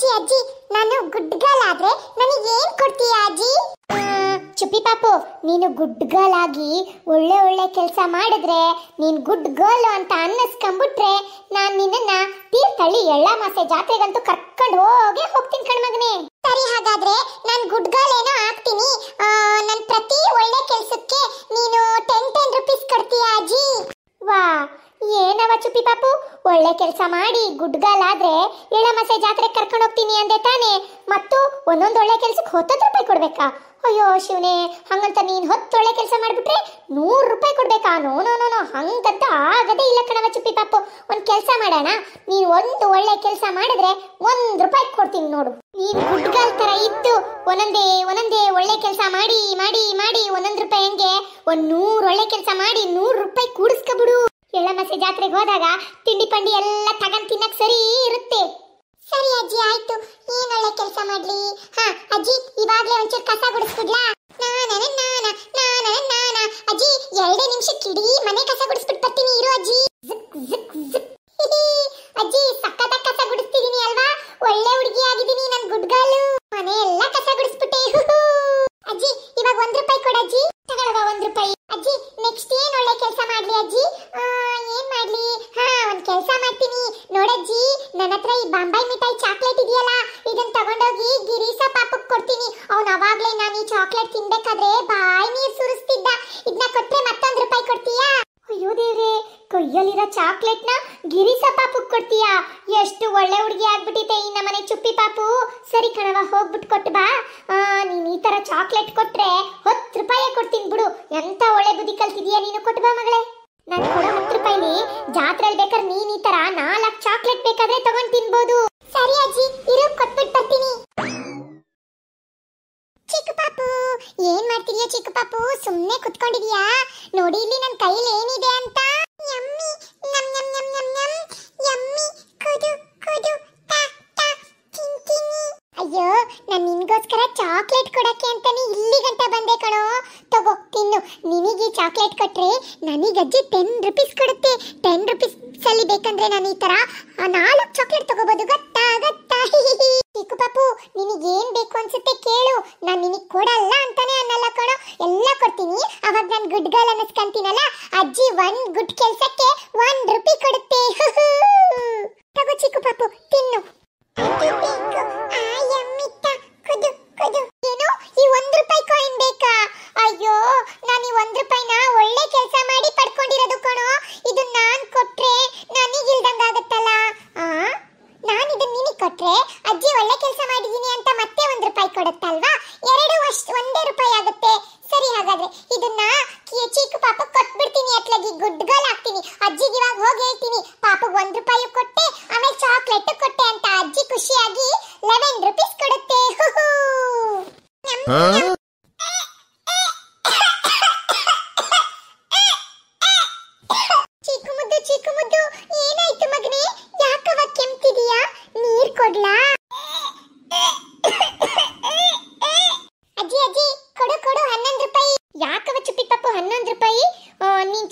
ಅಜ್ಜಿ ಅಜ್ಜಿ ನಾನು ಗುಡ್ ಗರ್ಲ್ ಆದ್ರೆ ನನಗೆ ಏನ್ ಕೊಡ್ತೀಯ ಅಜ್ಜಿ ಚುಪ್ಪಿ ಪಾಪು ನೀನು ಗುಡ್ ಗರ್ಲ್ ಆಗಿ ಒಳ್ಳೆ ಒಳ್ಳೆ ಕೆಲಸ ಮಾಡಿದ್ರೆ ನೀನ್ ಗುಡ್ ಗರ್ಲ್ ಅಂತ ಅನ್ನಿಸ್ಕೊಂಡ್ಬಿಟ್ರೆ ನಾನು ನಿನ್ನನ್ನ ತೀರ್ಥಳ್ಳಿ ಎಳ್ಳಮಾಸೆ ಜಾತ್ರೆಗಂತೂ ಕರ್ಕೊಂಡು ಹೋಗಿ ಒಳ್ಳೆ ಕೆಲಸ ಮಾಡಿ ಆದ್ರೆ ಎಳ್ಳಮಸೆ ಜಾತ್ರೆಗೆ ಕರ್ಕೊಂಡು ಹೋಗ್ತೀನಿ ಅಂದೆ ತಾನೆ ಮತ್ತು ಒಂದೊಂದು ಒಳ್ಳೆ ಕೆಲಸಕ್ಕೆ ಹತ್ತತ್ತು ರೂಪಾಯಿ ಕೊಡ್ಬೇಕಾ ಅಯ್ಯೋ ಶಿವನೇ ಹಂಗಂತ ನೀನು ಹೊತ್ತು ಒಳ್ಳೆ ಕೆಲಸ ಮಾಡಿಬಿಟ್ರೆ ನೂರು ರೂಪಾಯಿ ಕೊಡ್ಬೇಕಾ ನೋ ನೋ ನೋ ಹಂಗಂತ ಆಗದೇ ಇಲ್ಲ ಕಣವ ಚುಪ್ಪಿ ಪಾಪು ಒಂದ್ ಕೆಲಸ ಮಾಡೋಣ ನೀನು ಒಂದು ಒಳ್ಳೆ ಕೆಲಸ ಮಾಡಿದ್ರೆ ಒಂದ್ ರೂಪಾಯಿ ಕೊಡ್ತೀನಿ ನೋಡು ನೀನು ಗುಡ್ಗಾಲ್ ತರ ಇದ್ದು ಒಂದೊಂದೇ ಒಂದೊಂದೇ ಒಳ್ಳೆ ಕೆಲಸ ಮಾಡಿ ಮಾಡಿ ಮಾಡಿ ಒಂದೊಂದ್ ರೂಪಾಯಿ ಹಂಗೆ ಒಂದ್ ನೂರು ಒಳ್ಳೆ ಕೆಲಸ ಮಾಡಿ ನೂರು ರೂಪಾಯಿ ಕೂಡಿಸ್ಕೊಬಿಡು ಎಳ್ಳಮಸೆ ಜಾತ್ರೆಗೆ ಹೋದಾಗ ತಿಂಡಿ ಪಂಡಿ ಎಲ್ಲ ತಗೊಂಡ್ ತಿನ್ನಕ್ ಸರಿ ಇರುತ್ತೆ ಸರಿ ಅಜ್ಜಿ ಆಯ್ತು ಏನ್ ಒಳ್ಳೆ ಕೆಲಸ ಮಾಡ್ಲಿ ಹಾ ಅಜ್ಜಿ ಇವಾಗ್ಲೇ ಒಂಚೂರು ಕಸ ಗುಡಿಸ್ಬಿಡ್ಲಾ ಆಗ್ಲೇ ನಾನು ಈ ಚಾಕ್ಲೇಟ್ ತಿನ್ಬೇಕಾದ್ರೆ ಬಾಯಿ ನೀರು ಸುರಿಸ್ತಿದ್ದ ಇದನ್ನ ಕೊಟ್ರೆ ಮತ್ತೊಂದು ರೂಪಾಯಿ ಕೊಡ್ತೀಯಾ ಅಯ್ಯೋ ದೇವ್ರೆ ಕೈಯಲ್ಲಿರೋ ನ ಗಿರಿಸ ಪಾಪುಗ್ ಕೊಡ್ತೀಯಾ ಎಷ್ಟು ಒಳ್ಳೆ ಹುಡುಗಿ ಆಗ್ಬಿಟ್ಟಿದೆ ಈ ನಮ್ಮನೆ ಚುಪ್ಪಿ ಪಾಪು ಸರಿ ಕಣವ ಹೋಗ್ಬಿಟ್ಟು ಕೊಟ್ಟು ಬಾ ನೀನು ಈ ತರ ಚಾಕ್ಲೇಟ್ ಕೊಟ್ರೆ ಹತ್ತು ರೂಪಾಯಿ ಕೊಡ್ತೀನಿ ಬಿಡು ಎಂತ ಒಳ್ಳೆ ಬುದ್ಧಿ ಕಲ್ತಿದೀಯಾ ನೀನು ಕೊಟ್ಟು ಬಾ ಮಗಳೇ ನಾನು ಕೊಡೋ ಹತ್ತು ನೀ ಜಾತ್ರೆಯಲ್ಲಿ ಬೇಕಾದ್ರೆ ನೀನ್ ಈ ತರ ನಾಲ್ಕು ಚಾಕ್ಲೇಟ್ ಬೇಕಾದ್ರೆ ತಗೊಂಡು ತಿನ್ಬೋದು ಸರಿ ಅಜ್ಜಿ ಇರು ಕೊಟ್ಬಿಟ್ಟು ಬರ್ತೀನಿ ಏನ್ ಮಾಡ್ತಿದ್ಯಾ ಚಿಕ್ಕ ಪಾಪು ಸುಮ್ನೆ ಕುತ್ಕೊಂಡಿದ್ಯಾ ನೋಡಿ ಇಲ್ಲಿ ನನ್ನ ಕೈಲಿ ಏನಿದೆ ಅಂತ ಯಮ್ಮಿ ನಮ್ ನಮ್ ನಮ್ ನಮ್ ಅಯ್ಯೋ ನಾನು ನಿನ್ಗೋಸ್ಕರ ಚಾಕ್ಲೇಟ್ ಕೊಡಕ್ಕೆ ಕೊಡ್ತೀನಿ ಅವಾಗ ನಾನು ಗುಡ್ ಗರ್ಲ್ ಅನ್ನಿಸ್ಕೊಂತೀನಲ್ಲ ಅಜ್ಜಿ ಒಂದ್ ಗುಡ್ ಕೆಲಸಕ್ಕೆ ಒಂದ್ ರುಪಿ ಕೊಡುತ್ತೆ ತಗೋ ಚಿಕ್ಕು ಪಾಪು ತಿನ್ನು ಏನು ಈ ಒಂದ್ ರೂಪಾಯಿ ಕಾಯಿನ್ ಬೇಕಾ ಅಯ್ಯೋ ನಾನು ಗುಡ್ ಗರ್ಲ್ ಅಜ್ಜಿ ಅಜ್ಜಿಗೆ ಇವಾಗ ಹೋಗಿ ಹೇಳ್ತೀನಿ ಪಾಪ ಒಂದ್ ರೂಪಾಯಿ ಕೊಟ್ಟೆ ಆಮೇಲೆ ಚಾಕ್ಲೇಟ್ ಕೊಟ್ಟೆ ಅಂತ ಅಜ್ಜಿ ಖುಷಿಯಾಗಿ ಲೆವೆನ್ ರುಪೀಸ್ ಕೊಡುತ್ತೆ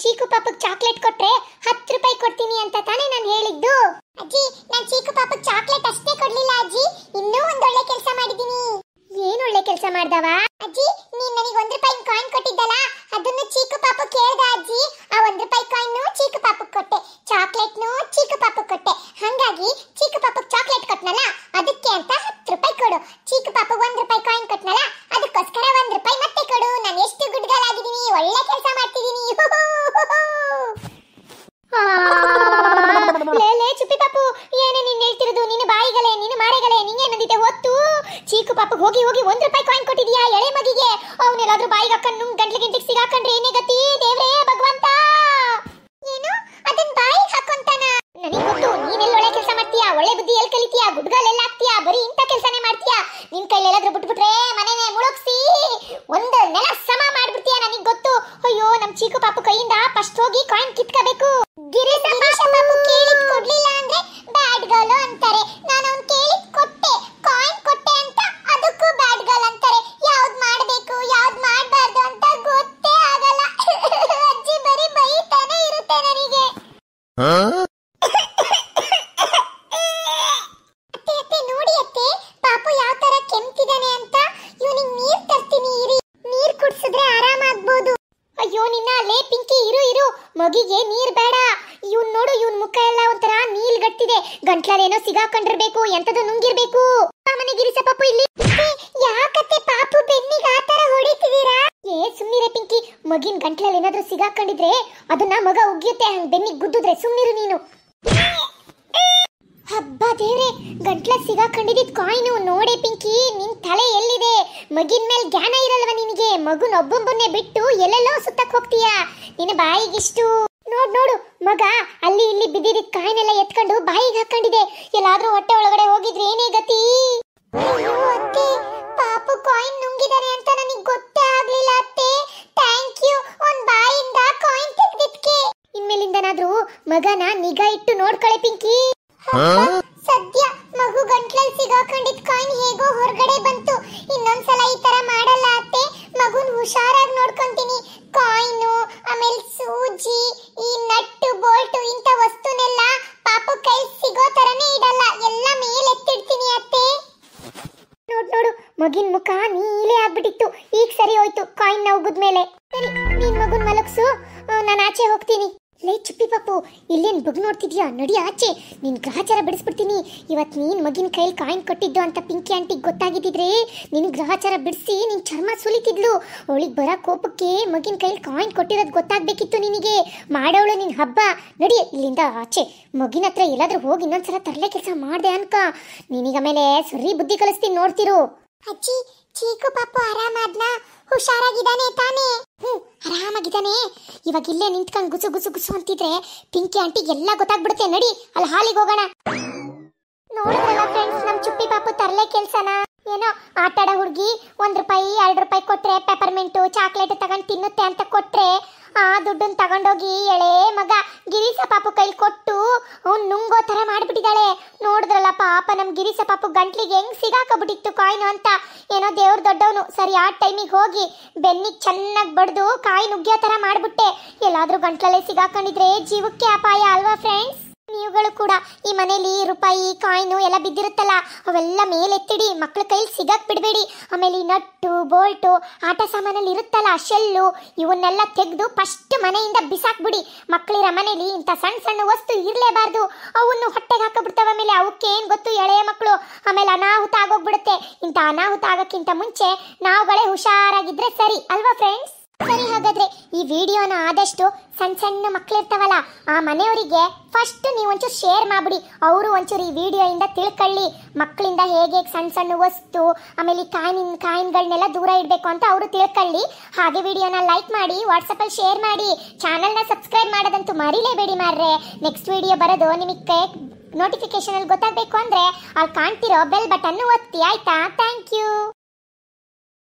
ಚೀಕು ಪಾಪಕ್ಕೆ ಚಾಕ್ಲೇಟ್ ಕೊಟ್ರೆ ಹತ್ತು ರೂಪಾಯಿ ಕೊಡ್ತೀನಿ ಅಂತ ತಾನೇ ನಾನು ಹೇಳಿದ್ದು ಅಜ್ಜಿ ಹೋಗಿ ಒಂದ್ ರೂಪಾಯಿ ಕಾಯಿನ್ ಕೊಟ್ಟಿದ್ಯಾ ಎಳೆ ಮಗಿಗೆ ಅವನೆಲ್ಲಾದ್ರೂ ಬಾಯಿಗೆ ಹಾಕೊಂಡು ನುಂಗ್ ಗಂಟ್ಲು ಗಿಂಟಿಗೆ ಸಿಗಾಕೊಂಡ್ರೆ ಏನೇ ಗತಿ ದೇವ್ರೇ ಭಗವಂತ ಏನು ಅದನ್ ಬಾಯಿ ಹಾಕೊಂತಾನ ನನಗೆ ಗೊತ್ತು ಒಳ್ಳೆ ಕೆಲಸ ಮಾಡ್ತೀಯಾ ಒಳ್ಳೆ ಬುದ್ಧಿ ಎಲ್ಲಿ ಕಲಿತೀಯಾ ಎಲ್ಲ ಹಾಕ್ತೀಯಾ ಬರೀ ಇಂಥ ಕೆಲಸನೇ ಮಾಡ್ತೀಯಾ ನಿನ್ ಕೈಲೆಲ್ಲಾದ್ರೂ ಬಿಟ್ಬಿಟ್ರೆ ಮನೆನೇ ಮುಳುಗ್ಸಿ ಇದೆ ಗಂಟ್ಲಲ್ಲೇನೋ ಸಿಗಾಕೊಂಡಿರ್ಬೇಕು ಎಂತದೋ ನುಂಗಿರ್ಬೇಕು ಮನೆಗಿರಿಸ ಪಾಪು ಇಲ್ಲಿ ಯಾಕತ್ತೆ ಪಾಪು ಬೆನ್ನಿಗೆ ತರ ಹೊಡಿತಿದ್ದೀರಾ ಏ ಸುಮ್ಮನಿರೆ ಪಿಂಕಿ ಮಗಿನ ಗಂಟ್ಲಲ್ಲಿ ಏನಾದ್ರೂ ಸಿಗಾಕೊಂಡಿದ್ರೆ ಅದನ್ನ ಮಗ ಉಗಿಯುತ್ತೆ ಹಂಗ್ ಬೆನ್ನಿಗೆ ಗುದ್ದುದ್ರೆ ಸುಮ್ಮನಿರು ನೀನು ಹಬ್ಬ ದೇವ್ರೆ ಗಂಟ್ಲ ಸಿಗಾಕೊಂಡಿದ್ದ ಕಾಯ್ನು ನೋಡೆ ಪಿಂಕಿ ನಿನ್ ತಲೆ ಎಲ್ಲಿದೆ ಮಗಿನ ಮೇಲೆ ಜ್ಞಾನ ಇರಲ್ವ ನಿನಗೆ ಮಗುನ ಒಬ್ಬೊಬ್ಬನ್ನೇ ಬಿಟ್ಟು ಎಲ್ಲೆಲ್ಲೋ ಸುತ್ತಕ್ ಹೋಗ್ತೀಯಾ ನಿನ್ನ ಬಾಯಿಗಿಷ್ಟು ನೋಡ್ ನೋಡು ಮಗ ಅಲ್ಲಿ ಇಲ್ಲಿ ಬಿದ್ದಿದ್ದ ಕಾಯಿನೆಲ್ಲ ಎತ್ಕೊಂಡು ಬಾಯಿಗೆ ಹಾಕೊಂಡಿದೆ ಎಲ್ಲಾದ್ರೂ ಹೊಟ್ಟೆ ಒಳಗಡೆ ಹೋಗಿದ್ರೆ ಏನೇ ಗತಿ ಅತ್ತೆ ಪಾಪ ಕಾಯಿನ್ ನುಂಗಿದ್ದಾರೆ ಅಂತ ನನಗೆ ಗೊತ್ತೇ ಆಗ್ಲಿಲ್ಲ ಅತ್ತೆ ಥ್ಯಾಂಕ್ ಯು ಒಂದ್ ಬಾಯಿಂದ ಕಾಯಿನ್ ತೆಗ್ದಿದ್ಕೆ ಇನ್ಮೇಲಿಂದನಾದ್ರೂ ಮಗನ ನಿಗಾ ಇಟ್ಟು ನೋಡ್ಕೊಳೆ ಪಿಂಕಿ ಮಗಿನ ಮುಖ ನೀಲೇ ಆಗ್ಬಿಟ್ಟಿತ್ತು ಈಗ ಸರಿ ಹೋಯ್ತು ಕಾಯಿನ್ ನೌಗುದ ಮೇಲೆ ಸರಿ ನೀನ್ ಮಗುನ್ ಮಲಗ್ಸು ನಾನು ಆಚೆ ಹೋಗ್ತೀನಿ ಲೇ ಚುಪ್ಪಿ ಪಾಪು ಇಲ್ಲೇನ್ ಬಗ್ ನೋಡ್ತಿದ್ಯಾ ನಡಿ ಆಚೆ ನಿನ್ ಗ್ರಹಚಾರ ಬಿಡಿಸ್ಬಿಡ್ತೀನಿ ಇವತ್ ನೀನ್ ಮಗಿನ ಕೈಲಿ ಕಾಯಿನ್ ಕೊಟ್ಟಿದ್ದು ಅಂತ ಪಿಂಕಿ ಆಂಟಿಗೆ ಗೊತ್ತಾಗಿದ್ದಿದ್ರೆ ನಿನ್ ಗ್ರಹಚಾರ ಬಿಡಿಸಿ ನಿನ್ ಚರ್ಮ ಸುಲಿತಿದ್ಲು ಅವಳಿಗೆ ಬರ ಕೋಪಕ್ಕೆ ಮಗಿನ ಕೈಲಿ ಕಾಯಿನ್ ಕೊಟ್ಟಿರೋದು ಗೊತ್ತಾಗ್ಬೇಕಿತ್ತು ನಿನಗೆ ಮಾಡೋಳು ನಿನ್ ಹಬ್ಬ ನಡಿ ಇಲ್ಲಿಂದ ಆಚೆ ಮಗಿನ ಹತ್ರ ಎಲ್ಲಾದ್ರೂ ಹೋಗಿ ಇನ್ನೊಂದ್ಸಲ ತರಲೆ ಕೆಲಸ ಮಾಡ್ದೆ ಅನ್ಕ ನಿನಗ ಮೇಲೆ ಸರಿ ಬುದ್ಧಿ ಕಲಿಸ್ತೀನಿ ನೋಡ್ತಿರು ಅಜ್ಜಿ ಚೀಕು ಪಾಪು ಆರಾಮಾದ್ನ ಹುಷಾರಾಗಿದ್ದಾನೆ ತಾನೆ ಹ್ಞೂ ಆರಾಮಾಗಿದ್ದಾನೆ ಇವಾಗ ಇಲ್ಲೇ ನಿಂತ್ಕೊಂಡು ಗುಸು ಗುಸು ಗುಸು ಅಂತಿದ್ರೆ ಪಿಂಕಿ ಆಂಟಿ ಎಲ್ಲ ಗೊತ್ತಾಗ್ಬಿಡುತ್ತೆ ನಡಿ ಅಲ್ಲಿ ಹಾಲಿಗೆ ಹೋಗೋಣ ನೋಡಿದ್ರಲ್ಲ ಫ್ರೆಂಡ್ಸ್ ನಮ್ಮ ಚುಪ್ಪಿ ಪಾಪು ತರಲೆ ಕೆಲ್ಸನ ಏನೋ ಆಟಾಡೋ ಹುಡುಗಿ ಒಂದು ರೂಪಾಯಿ ಎರಡು ರೂಪಾಯಿ ಕೊಟ್ರೆ ಪೆಪರ್ಮೆಂಟು ಚಾಕ್ಲೇಟ್ ತಗೊಂಡು ತಿನ್ನುತ್ತೆ ಅಂತ ಕೊಟ್ರೆ ಆ ದುಡ್ಡನ್ನು ತಗೊಂಡೋಗಿ ಎಳೆ ಮಗ ಗಿರೀಶ ಪಾಪು ಕೈ ಕೊಟ್ಟು ಅವ್ನು ನುಂಗೋ ಥರ ಮಾಡ್ಬಿಟ್ಟಿದ್ದಾಳೆ ನೋಡಿದ್ರಲ್ಲ ಪಾಪ ನಮ್ಮ ಗಿರೀಶ ಪಾಪು ಗಂಟ್ಲಿಗೆ ಹೆಂಗ್ ಸಿಗಾಕಬಿಟ್ಟಿತ್ತು ಕಾಯ್ನು ಅಂತ ಏನೋ ದೇವ್ರ ದೊಡ್ಡವನು ಸರಿ ಆ ಟೈಮಿಗೆ ಹೋಗಿ ಬೆನ್ನಿಗೆ ಚೆನ್ನಾಗಿ ಬಡ್ದು ಕಾಯಿ ನುಗ್ಗಿಯೋ ಥರ ಮಾಡಿಬಿಟ್ಟೆ ಎಲ್ಲಾದರೂ ಗಂಟ್ಲಲ್ಲೇ ಸಿಗಾಕೊಂಡಿದ್ರೆ ಜೀವಕ್ಕೆ ಅಪಾಯ ಅಲ್ವಾ ಫ್ರೆಂಡ್ಸ್ ನೀವುಗಳು ಕೂಡ ಈ ಮನೆಯಲ್ಲಿ ರೂಪಾಯಿ ಕಾಯಿನು ಎಲ್ಲ ಬಿದ್ದಿರುತ್ತಲ್ಲ ಅವೆಲ್ಲ ಮೇಲೆತ್ತಿಡಿ ಮಕ್ಕಳ ಕೈಲಿ ಸಿಗಕ್ ಬಿಡಬೇಡಿ ಆಮೇಲೆ ನಟ್ಟು ಬೋಲ್ಟು ಆಟ ಸಾಮಾನಲ್ಲಿ ಇರುತ್ತಲ್ಲ ಶೆಲ್ಲು ಇವನ್ನೆಲ್ಲ ತೆಗೆದು ಫಸ್ಟ್ ಮನೆಯಿಂದ ಬಿಸಾಕ್ಬಿಡಿ ಮಕ್ಕಳಿರ ಮನೆಯಲ್ಲಿ ಇಂಥ ಸಣ್ಣ ಸಣ್ಣ ವಸ್ತು ಇರಲೇಬಾರ್ದು ಅವನ್ನು ಹೊಟ್ಟೆಗೆ ಬಿಡ್ತಾವ ಆಮೇಲೆ ಏನು ಗೊತ್ತು ಎಳೆಯ ಮಕ್ಕಳು ಆಮೇಲೆ ಅನಾಹುತ ಆಗೋಗ್ಬಿಡುತ್ತೆ ಇಂಥ ಅನಾಹುತ ಆಗೋಕ್ಕಿಂತ ಮುಂಚೆ ನಾವುಗಳೇ ಹುಷಾರಾಗಿದ್ರೆ ಸರಿ ಅಲ್ವಾ ಫ್ರೆಂಡ್ಸ್ ಸರಿ ಹಾಗಾದ್ರೆ ಈ ವಿಡಿಯೋನ ಆದಷ್ಟು ಸಣ್ಣ ಸಣ್ಣ ಮಕ್ಕಳಿರ್ತಾವಲ್ಲ ಆ ಮನೆಯವರಿಗೆ ಫಸ್ಟ್ ನೀವು ಒಂಚೂರು ಶೇರ್ ಮಾಡಿಬಿಡಿ ಅವರು ಒಂಚೂರು ಈ ವಿಡಿಯೋಯಿಂದ ತಿಳ್ಕೊಳ್ಳಿ ಮಕ್ಕಳಿಂದ ಹೇಗೆ ಸಣ್ಣ ಸಣ್ಣ ವಸ್ತು ಆಮೇಲೆ ಈ ಕಾಯಿನ್ ಕಾಯಿನ್ಗಳನ್ನೆಲ್ಲ ದೂರ ಇಡಬೇಕು ಅಂತ ಅವರು ತಿಳ್ಕೊಳ್ಳಿ ಹಾಗೆ ವಿಡಿಯೋನ ಲೈಕ್ ಮಾಡಿ ವಾಟ್ಸಪ್ಪಲ್ಲಿ ಶೇರ್ ಮಾಡಿ ಚಾನಲ್ನ ಸಬ್ಸ್ಕ್ರೈಬ್ ಮಾಡೋದಂತೂ ಮರಿಲೇಬೇಡಿ ಮಾರ್ರೆ ನೆಕ್ಸ್ಟ್ ವಿಡಿಯೋ ಬರೋದು ನಿಮಗೆ ನೋಟಿಫಿಕೇಶನಲ್ಲಿ ಗೊತ್ತಾಗಬೇಕು ಅಂದರೆ ಅಲ್ಲಿ ಕಾಣ್ತಿರೋ ಬೆಲ್ ಬಟನ್ನು ಒತ್ತಿ ಆಯಿತಾ ಥ್ಯಾಂಕ್ ಯು